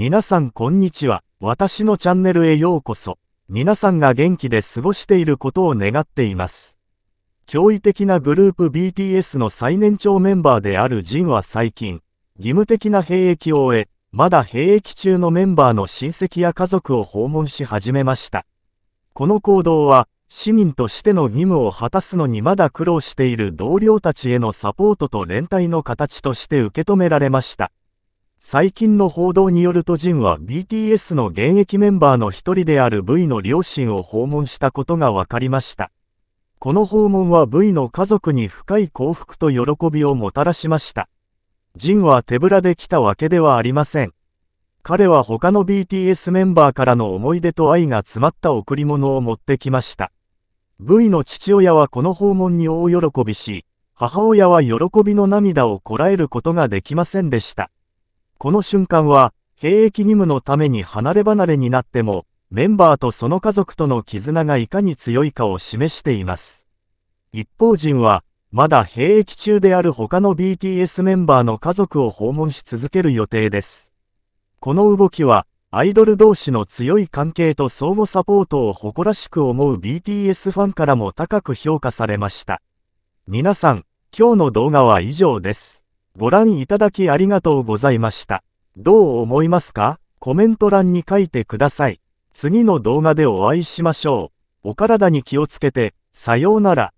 皆さんこんにちは。私のチャンネルへようこそ。皆さんが元気で過ごしていることを願っています。驚異的なグループ BTS の最年長メンバーであるジンは最近、義務的な兵役を終え、まだ兵役中のメンバーの親戚や家族を訪問し始めました。この行動は、市民としての義務を果たすのにまだ苦労している同僚たちへのサポートと連帯の形として受け止められました。最近の報道によるとジンは BTS の現役メンバーの一人である V の両親を訪問したことが分かりました。この訪問は V の家族に深い幸福と喜びをもたらしました。ジンは手ぶらで来たわけではありません。彼は他の BTS メンバーからの思い出と愛が詰まった贈り物を持ってきました。V の父親はこの訪問に大喜びし、母親は喜びの涙をこらえることができませんでした。この瞬間は、兵役義務のために離れ離れになっても、メンバーとその家族との絆がいかに強いかを示しています。一方人は、まだ兵役中である他の BTS メンバーの家族を訪問し続ける予定です。この動きは、アイドル同士の強い関係と相互サポートを誇らしく思う BTS ファンからも高く評価されました。皆さん、今日の動画は以上です。ご覧いただきありがとうございました。どう思いますかコメント欄に書いてください。次の動画でお会いしましょう。お体に気をつけて、さようなら。